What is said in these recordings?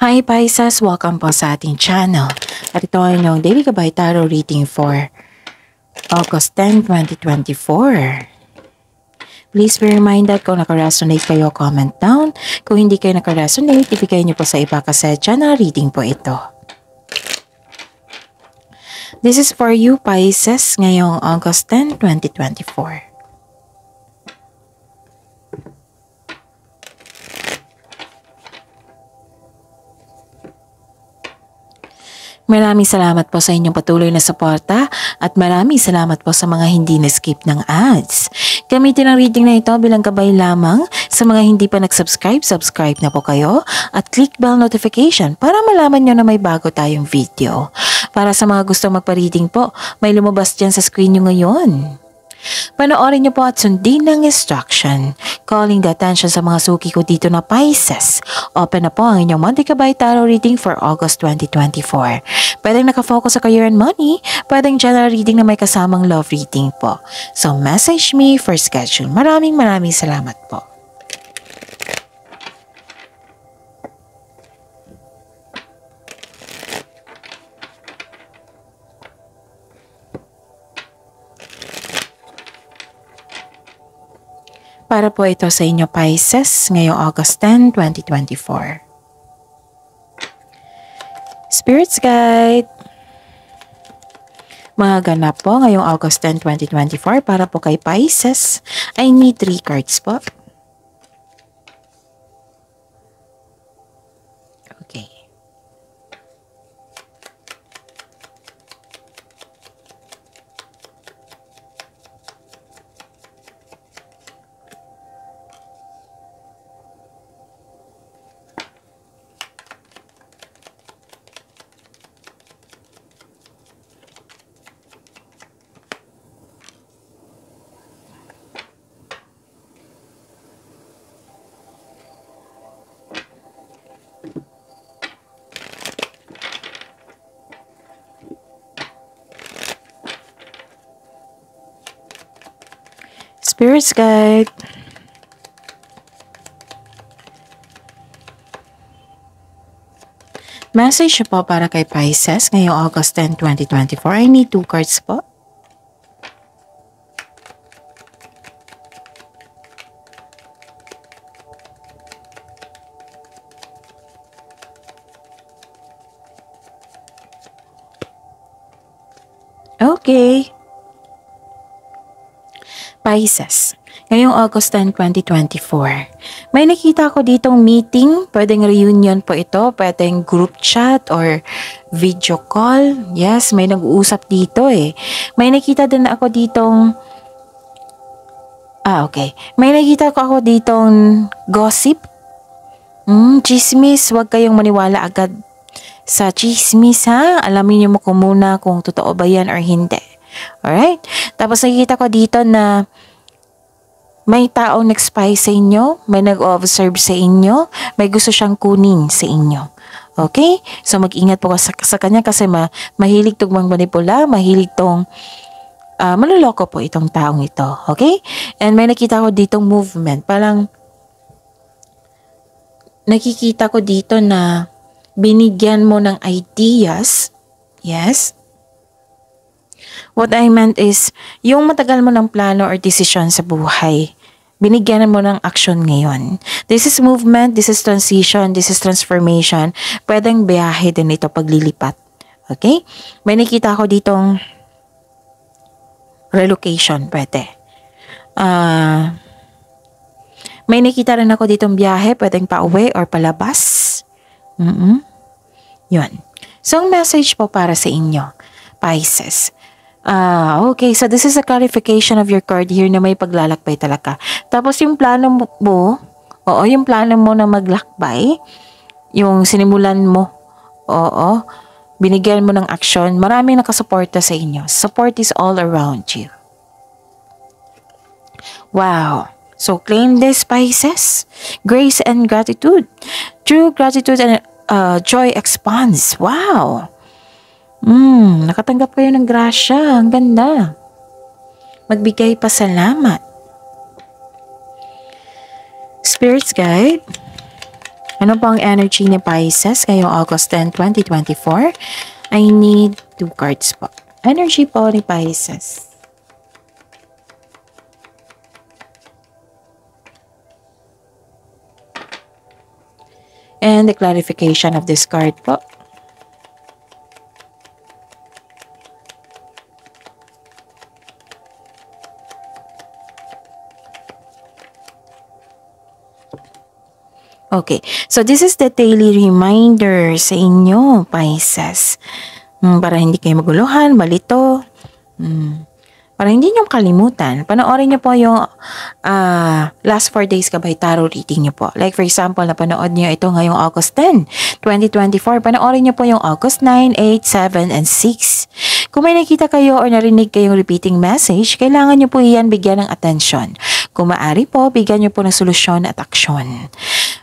Hi Pisces! Welcome po sa ating channel. At ito ay yung Daily Gabay Tarot Reading for August 10, 2024. Please be reminded kung nakaresonate kayo, comment down. Kung hindi kayo nakaresonate, ibigay niyo po sa iba kasi channel reading po ito. This is for you Pisces ngayong August 10, 2024. Maraming salamat po sa inyong patuloy na suporta at maraming salamat po sa mga hindi na-skip ng ads. Gamitin ang reading na ito bilang gabay lamang sa mga hindi pa nag-subscribe, subscribe na po kayo at click bell notification para malaman nyo na may bago tayong video. Para sa mga gustong magpa-reading po, may lumabas dyan sa screen nyo ngayon. Panoorin niyo po at sundin ng instruction. Calling the attention sa mga suki ko dito na Pisces. Open na po ang inyong Monday Kabay Tarot reading for August 2024. Pwedeng nakafocus sa career and money, pwedeng general reading na may kasamang love reading po. So message me for schedule. Maraming maraming salamat po. para po ito sa inyo Pisces ngayong August 10, 2024. Spirits Guide! Mga ganap po ngayong August 10, 2024 para po kay Pisces. I need 3 cards po. Spirit's Guide. Message po para kay Pisces ngayong August 10, 2024. I need two cards po. Spices ngayong August 10, 2024. May nakita ko ditong meeting, pwedeng reunion po ito, pwedeng group chat or video call. Yes, may nag-uusap dito eh. May nakita din ako ditong Ah, okay. May nakita ko ako ditong gossip. Hmm, chismis, wag kayong maniwala agad sa chismis ha. Alamin niyo mo ko muna kung totoo ba yan or hindi. Alright? Tapos nakita ko dito na may taong nag-spy sa inyo, may nag-observe sa inyo, may gusto siyang kunin sa inyo. Okay? So mag-ingat po sa, sa kanya kasi ma, mahilig tugmang manipula, mahilig tong uh, maluloko po itong taong ito. Okay? And may nakita ko ditong movement. Parang nakikita ko dito na binigyan mo ng ideas. Yes? What I meant is, yung matagal mo ng plano or desisyon sa buhay, binigyan mo ng action ngayon. This is movement, this is transition, this is transformation. Pwedeng biyahe din ito paglilipat. Okay? May nakita ko ditong relocation, pwede. Uh, may nakita rin ako ditong biyahe, pwedeng pa-uwi or palabas. Mm -mm. Yun. So, ang message po para sa inyo, Pisces, Ah, okay. So, this is a clarification of your card here na may paglalakbay talaga. Tapos, yung plano mo, oo, yung plano mo na maglakbay, yung sinimulan mo, oo, binigyan mo ng aksyon, maraming nakasuporta sa inyo. Support is all around you. Wow. So, claim this, Pisces. Grace and gratitude. True gratitude and uh, joy expands. Wow. Hmm, nakatanggap kayo ng grasya. Ang ganda. Magbigay pa salamat. Spirits Guide, ano ba ang energy ni Pisces ngayong August 10, 2024? I need two cards po. Energy po ni Pisces. And the clarification of this card po Okay, so this is the daily reminder sa inyo, Pisces. Hmm, para hindi kayo maguluhan, malito. Hmm, para hindi nyo kalimutan. Panoorin nyo po yung uh, last 4 days ka by tarot reading nyo po. Like for example, napanood nyo ito ngayong August 10, 2024. Panoorin nyo po yung August 9, 8, 7, and 6. Kung may nakita kayo o narinig kayong repeating message, kailangan nyo po iyan bigyan ng atensyon. Kung maari po, bigyan niyo po ng solusyon at aksyon.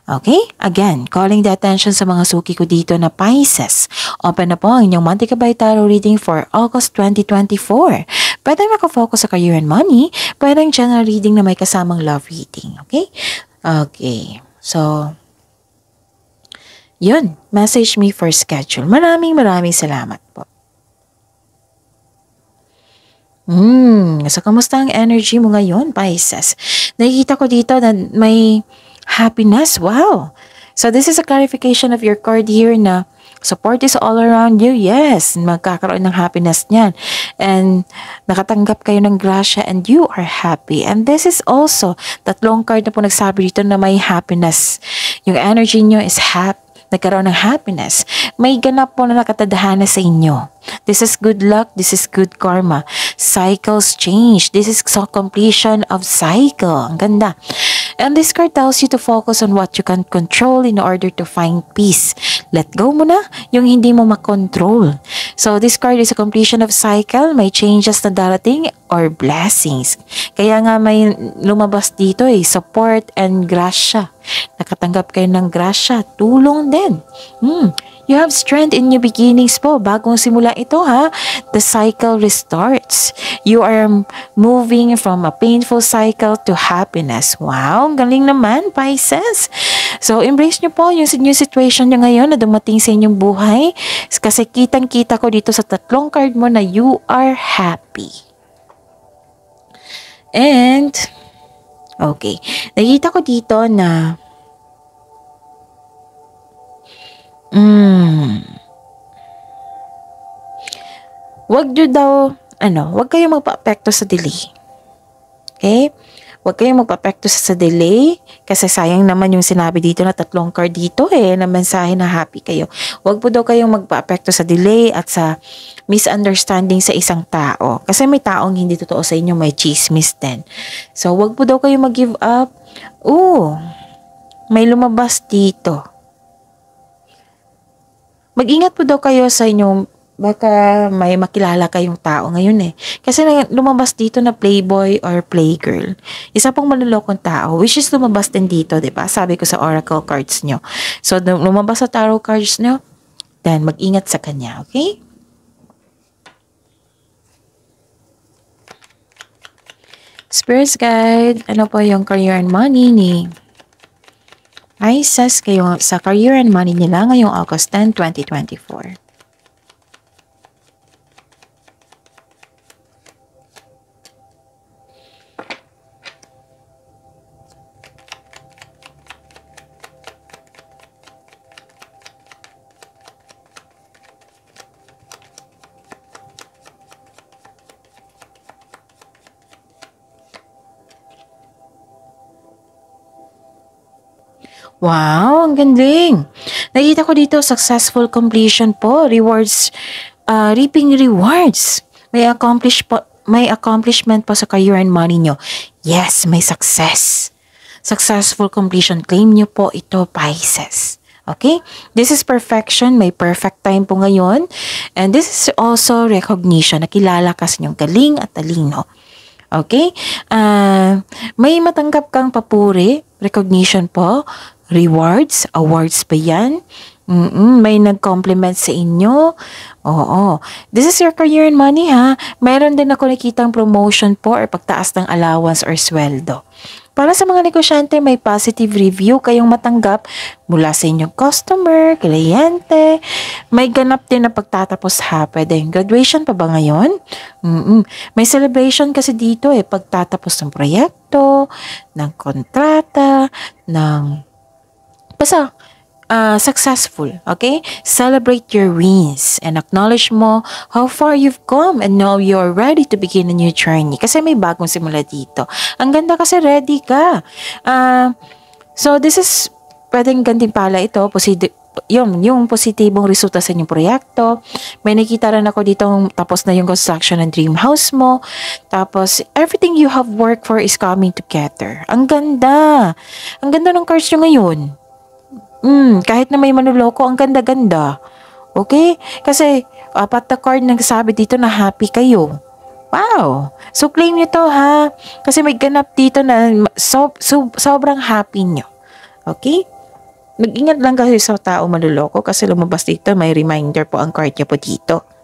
Okay? Again, calling the attention sa mga suki ko dito na Pisces. Open na po ang inyong Monthly Kabay Tarot reading for August 2024. Pwedeng nakafocus sa career and money, ang general reading na may kasamang love reading. Okay? Okay. So, yun. Message me for schedule. Maraming maraming salamat po. Hmm, so kamusta ang energy mo ngayon, Pisces? Nakikita ko dito na may happiness. Wow! So this is a clarification of your card here na support is all around you. Yes, magkakaroon ng happiness niyan. And nakatanggap kayo ng gracia and you are happy. And this is also, tatlong card na po nagsabi dito na may happiness. Yung energy niyo is happy nagkaroon ng happiness, may ganap po na nakatadhana sa inyo. This is good luck, this is good karma. Cycles change. This is completion of cycle. Ang ganda. And this card tells you to focus on what you can control in order to find peace. Let go muna yung hindi mo makontrol. So this card is a completion of cycle, may changes na darating or blessings. Kaya nga may lumabas dito eh, support and gracia. Nakatanggap kayo ng gracia, tulong din. Hmm. You have strength in new beginnings po. Bagong simula ito ha. The cycle restarts. You are moving from a painful cycle to happiness. Wow, galing naman, Pisces. So, embrace nyo po yung new situation nyo ngayon na dumating sa inyong buhay. Kasi kitang-kita ko dito sa tatlong card mo na you are happy. And, okay. Nakita ko dito na Mm. Wag nyo daw, ano, wag kayong magpa-apekto sa delay. Okay? Huwag kayong magpa-apekto sa, delay kasi sayang naman yung sinabi dito na tatlong card dito eh na mensahe na happy kayo. Huwag po daw kayong magpa-apekto sa delay at sa misunderstanding sa isang tao. Kasi may taong hindi totoo sa inyo, may chismis din. So, huwag po daw kayong mag-give up. Oo, may lumabas dito mag-ingat po daw kayo sa inyong baka may makilala kayong tao ngayon eh. Kasi lumabas dito na playboy or playgirl. Isa pong malulokong tao, which is lumabas din dito, di ba? Sabi ko sa oracle cards nyo. So, lumabas sa tarot cards nyo, then mag-ingat sa kanya, okay? Spirits Guide, ano po yung career and money ni ISAS kayo sa Career and Money nila ngayong August 10, 2024. Wow, ang galing. Nakita ko dito, successful completion po, rewards, uh, reaping rewards. May accomplish po, may accomplishment po sa career and money niyo. Yes, may success. Successful completion. Claim niyo po ito, Pisces. Okay? This is perfection. May perfect time po ngayon. And this is also recognition. Nakilala ka sa inyong galing at talino. Okay? Uh, may matanggap kang papuri, recognition po rewards, awards ba yan? Mm-mm, may nag-compliment sa inyo. Oo. This is your career and money ha. Mayroon din ako nakitang promotion po or pagtaas ng allowance or sweldo. Para sa mga negosyante, may positive review kayong matanggap mula sa inyong customer, kliyente. May ganap din na pagtatapos ha. Pwede graduation pa ba ngayon? Mm-mm. May celebration kasi dito eh. Pagtatapos ng proyekto, ng kontrata, ng Basta, uh, successful, okay? Celebrate your wins and acknowledge mo how far you've come and know you're ready to begin a new journey. Kasi may bagong simula dito. Ang ganda kasi ready ka. Uh, so, this is, pwedeng pala ito, positive, yung, yung positibong resulta sa inyong proyekto. May nakita rin ako dito, tapos na yung construction ng dream house mo. Tapos, everything you have worked for is coming together. Ang ganda! Ang ganda ng cards nyo ngayon. Mm, kahit na may manuloko, ang ganda-ganda. Okay? Kasi apat na card nagsabi dito na happy kayo. Wow! So claim nyo to ha. Kasi may ganap dito na so, so, sobrang happy nyo. Okay? Mag-ingat lang kasi sa tao maluloko kasi lumabas dito may reminder po ang card niya po dito.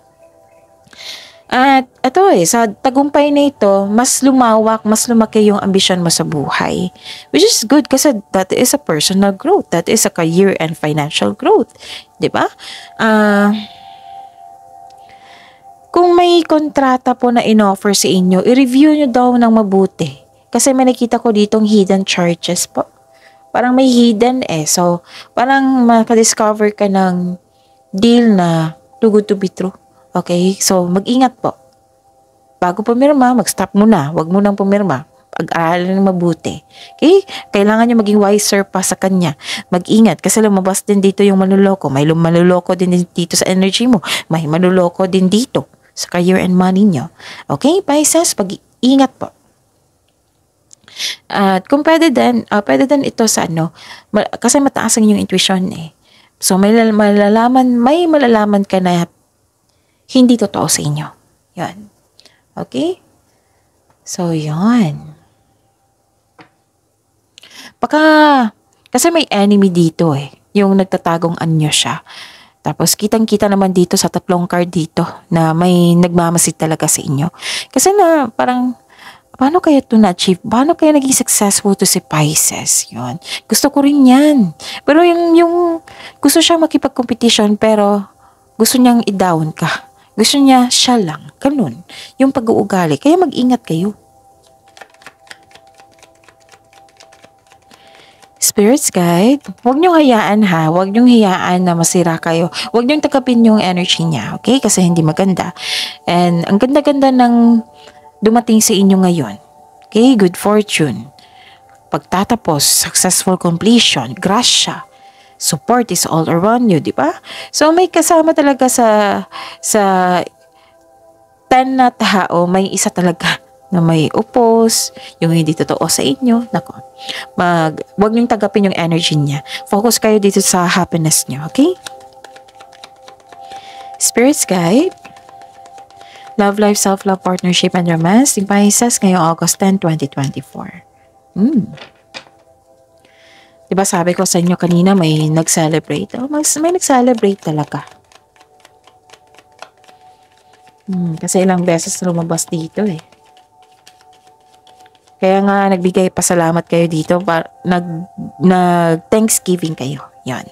At ito eh, sa tagumpay na ito, mas lumawak, mas lumaki yung ambisyon mo sa buhay. Which is good kasi that is a personal growth. That is a career and financial growth. ba? Diba? Uh, kung may kontrata po na inoffer sa inyo, i-review nyo daw ng mabuti. Kasi may nakita ko ditong hidden charges po. Parang may hidden eh. So, parang maka-discover ka ng deal na too good to be true. Okay? So, mag-ingat po. Bago pumirma, mag-stop muna. Huwag mo nang pumirma. Pag-aralan ng mabuti. Okay? Kailangan nyo maging wiser pa sa kanya. Mag-ingat kasi lumabas din dito yung manuloko. May manuloko din dito sa energy mo. May manuloko din dito sa career and money nyo. Okay, Pisces? Pag-ingat po. At kung pwede din, uh, pwede din ito sa ano, kasi mataas ang inyong intuition eh. So may malalaman, may malalaman ka na hindi totoo sa inyo. Yun. Okay? So, yun. Baka, kasi may enemy dito eh. Yung nagtatagong anyo siya. Tapos, kitang-kita naman dito sa tatlong card dito na may nagmamasid talaga sa inyo. Kasi na, parang, paano kaya to na-achieve? Paano kaya naging successful to si Pisces? Yun. Gusto ko rin yan. Pero yung, yung gusto siya makipag-competition pero gusto niyang i-down ka. Gusto niya siya lang. Ganun. Yung pag-uugali. Kaya mag-ingat kayo. Spirits guide, huwag niyong hayaan ha, huwag niyong hayaan na masira kayo. Huwag niyong tagapin yung energy niya, okay? Kasi hindi maganda. And ang ganda-ganda ng dumating sa inyo ngayon. Okay, good fortune. Pagtatapos, successful completion, grasya, support is all around you, di ba? So may kasama talaga sa sa 10 na tao, may isa talaga na may upos, yung hindi totoo sa inyo, nako. Mag, wag niyong tagapin yung energy niya. Focus kayo dito sa happiness niyo, okay? Spirits Guide, Love Life, Self-Love, Partnership, and Romance, Tigpa Ngayong August 10, 2024. Hmm. Diba sabi ko sa inyo kanina may nag-celebrate. Oh, may, may nag-celebrate talaga. Hmm, kasi ilang beses lumabas dito eh. Kaya nga nagbigay pasalamat kayo dito. Para, nag, nag-thanksgiving kayo. Yan.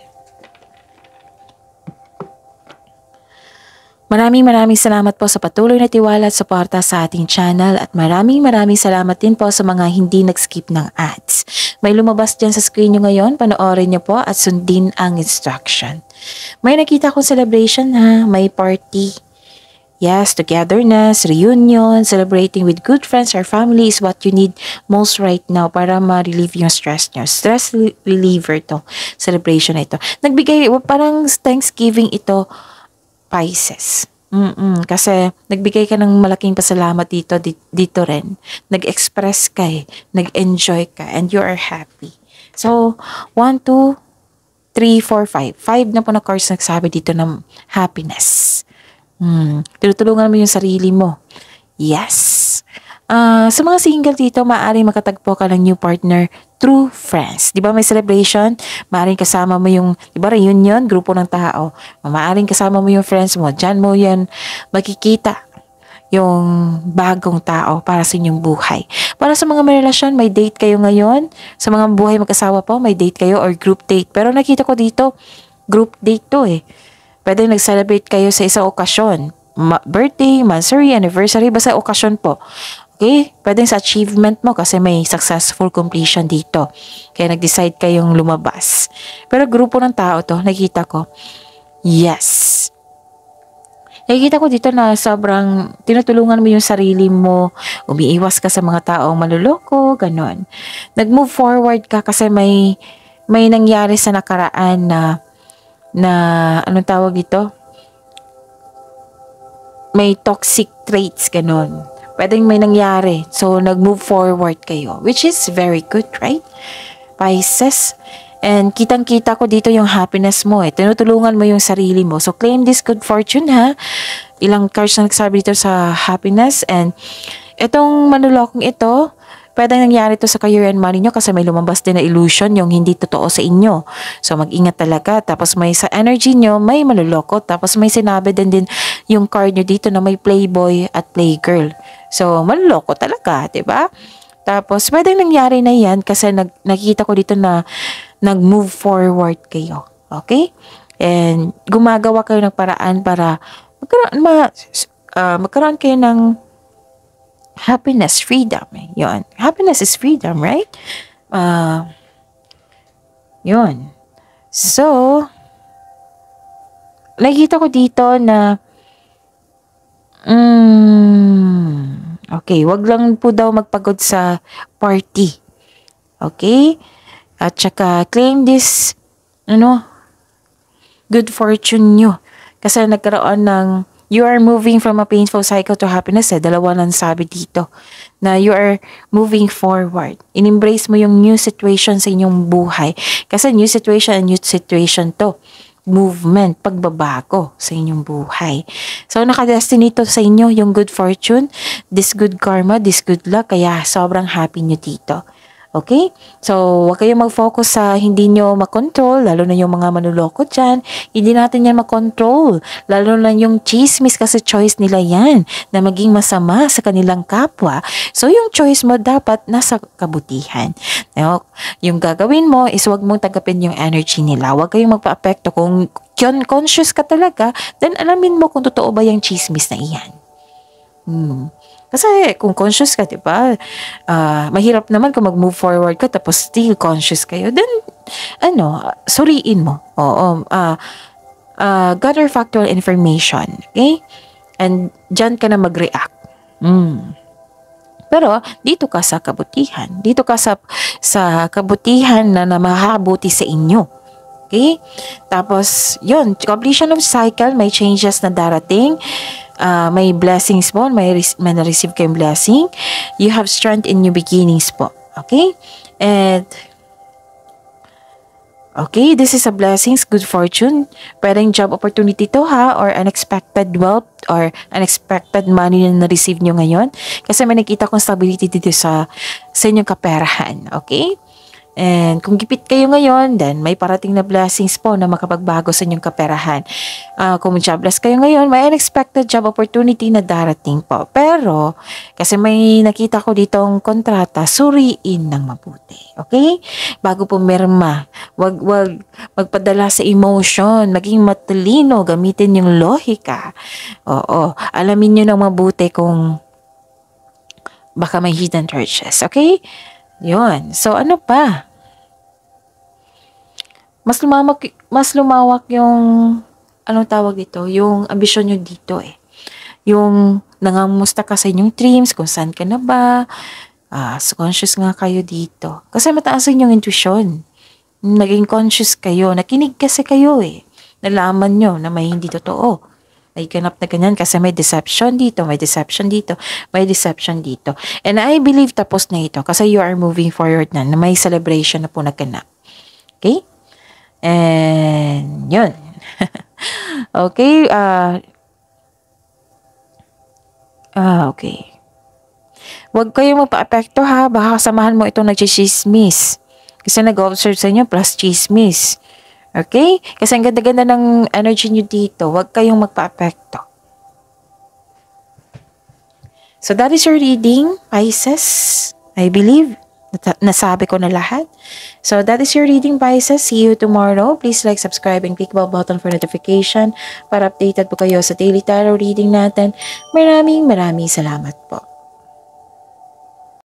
Maraming maraming salamat po sa patuloy na tiwala at suporta sa ating channel at maraming maraming salamat din po sa mga hindi nag-skip ng ads. May lumabas dyan sa screen nyo ngayon, panoorin nyo po at sundin ang instruction. May nakita kong celebration ha, may party. Yes, togetherness, reunion, celebrating with good friends or family is what you need most right now para ma-relieve yung stress nyo. Stress reliever to, celebration ito. Nagbigay, parang Thanksgiving ito spices. Mm-mm, kasi nagbigay ka ng malaking pasalamat dito, dito rin. Nag-express ka eh. Nag-enjoy ka and you are happy. So, 1, 2, 3, 4, 5. 5 na po na course nagsabi dito ng happiness. Mm, tinutulungan mo yung sarili mo. Yes. Uh, sa mga single dito, maaaring makatagpo ka ng new partner through friends. Di ba may celebration? Maaaring kasama mo yung, di ba reunion, grupo ng tao. Maaaring kasama mo yung friends mo. Diyan mo yan makikita yung bagong tao para sa inyong buhay. Para sa mga may relasyon, may date kayo ngayon. Sa mga buhay mag-asawa po, may date kayo or group date. Pero nakita ko dito, group date to eh. Pwede nag-celebrate kayo sa isang okasyon. Ma birthday, monthsary, anniversary, basta okasyon po. Okay? Pwedeng sa achievement mo kasi may successful completion dito. Kaya nag-decide kayong lumabas. Pero grupo ng tao to, nakita ko. Yes. Nakikita ko dito na sobrang tinutulungan mo yung sarili mo, umiiwas ka sa mga taong maluloko, ganun. Nag-move forward ka kasi may, may nangyari sa nakaraan na, na anong tawag dito? May toxic traits, Ganun. Pwedeng may nangyari. So, nag-move forward kayo. Which is very good, right? Pisces. And kitang-kita ko dito yung happiness mo eh. Tinutulungan mo yung sarili mo. So, claim this good fortune ha. Ilang cards na nagsabi dito sa happiness. And itong manulokong ito, pwedeng nangyari to sa career and money nyo kasi may lumabas din na illusion yung hindi totoo sa inyo. So mag-ingat talaga. Tapos may sa energy nyo, may maluloko. Tapos may sinabi din din yung card nyo dito na may playboy at playgirl. So, manloko talaga, ba? Diba? Tapos, pwedeng nangyari na yan kasi nag, nakikita ko dito na nag-move forward kayo. Okay? And gumagawa kayo ng paraan para magkaroon, ma, uh, magkaroon kayo ng happiness, freedom. Eh, yun. Happiness is freedom, right? Uh, yun. So, nakita ko dito na Mm, okay, wag lang po daw magpagod sa party. Okay? At saka claim this ano good fortune nyo. Kasi nagkaroon ng you are moving from a painful cycle to happiness. Eh. Dalawa lang sabi dito na you are moving forward. In-embrace mo yung new situation sa inyong buhay. Kasi new situation and new situation to movement, pagbabago sa inyong buhay. So, nakadestiny to sa inyo yung good fortune, this good karma, this good luck, kaya sobrang happy nyo dito. Okay? So, wag kayong mag-focus sa hindi nyo makontrol, lalo na yung mga manuloko dyan. Hindi natin yan makontrol. Lalo na yung chismis kasi choice nila yan na maging masama sa kanilang kapwa. So, yung choice mo dapat nasa kabutihan. Now, yung gagawin mo is wag mong tagapin yung energy nila. Wag kayong magpa-apekto. Kung conscious ka talaga, then alamin mo kung totoo ba yung chismis na iyan. Hmm. Kasi kung conscious ka, 'di ba? Uh, ah, mahirap naman kung mag-move forward ka tapos still conscious kayo. Then ano, suriin mo. Oo, uh, ah, uh, ah, gather factual information, okay? And diyan ka na mag-react. Mm. Pero dito ka sa kabutihan. Dito ka sa sa kabutihan na namahabuti sa inyo. Okay? Tapos, yun, completion of cycle, may changes na darating uh, may blessings po, may, may na-receive kayong blessing. You have strength in new beginnings po. Okay? And, okay, this is a blessings, good fortune. Pwedeng job opportunity to ha, or unexpected wealth, or unexpected money na na-receive nyo ngayon. Kasi may nakita kong stability dito sa, sa inyong kaperahan. Okay? And kung gipit kayo ngayon, then may parating na blessings po na makapagbago sa inyong kaperahan. Uh, kung jobless kayo ngayon, may unexpected job opportunity na darating po. Pero, kasi may nakita ko ditong kontrata, suriin ng mabuti. Okay? Bago po merma, wag, wag magpadala sa emotion, maging matalino, gamitin yung lohika. Oo, alamin nyo ng mabuti kung baka may hidden churches. Okay? Yun. So, ano pa? Mas lumawak, mas lumawak yung, anong tawag dito? Yung ambisyon nyo dito eh. Yung nangamusta ka sa inyong dreams, kung saan ka na ba, uh, ah, conscious nga kayo dito. Kasi mataas ang inyong intuition. Naging conscious kayo, nakinig kasi kayo eh. Nalaman nyo na may hindi totoo ay ganap na ganyan kasi may deception dito, may deception dito, may deception dito. And I believe tapos na ito kasi you are moving forward na, na may celebration na po naganap. Okay? And yun. okay, uh, ah, uh, okay. Huwag kayong magpa-apekto ha, baka samahan mo itong nag-chismis. Kasi nag-observe sa inyo, plus chismis. Okay? Kasi ang ganda-ganda ng energy nyo dito. Huwag kayong magpa-apekto. So that is your reading, Pisces. I believe nasabi ko na lahat. So that is your reading Pisces. See you tomorrow. Please like, subscribe, and click bell button for notification para updated po kayo sa daily tarot reading natin. Maraming maraming salamat po.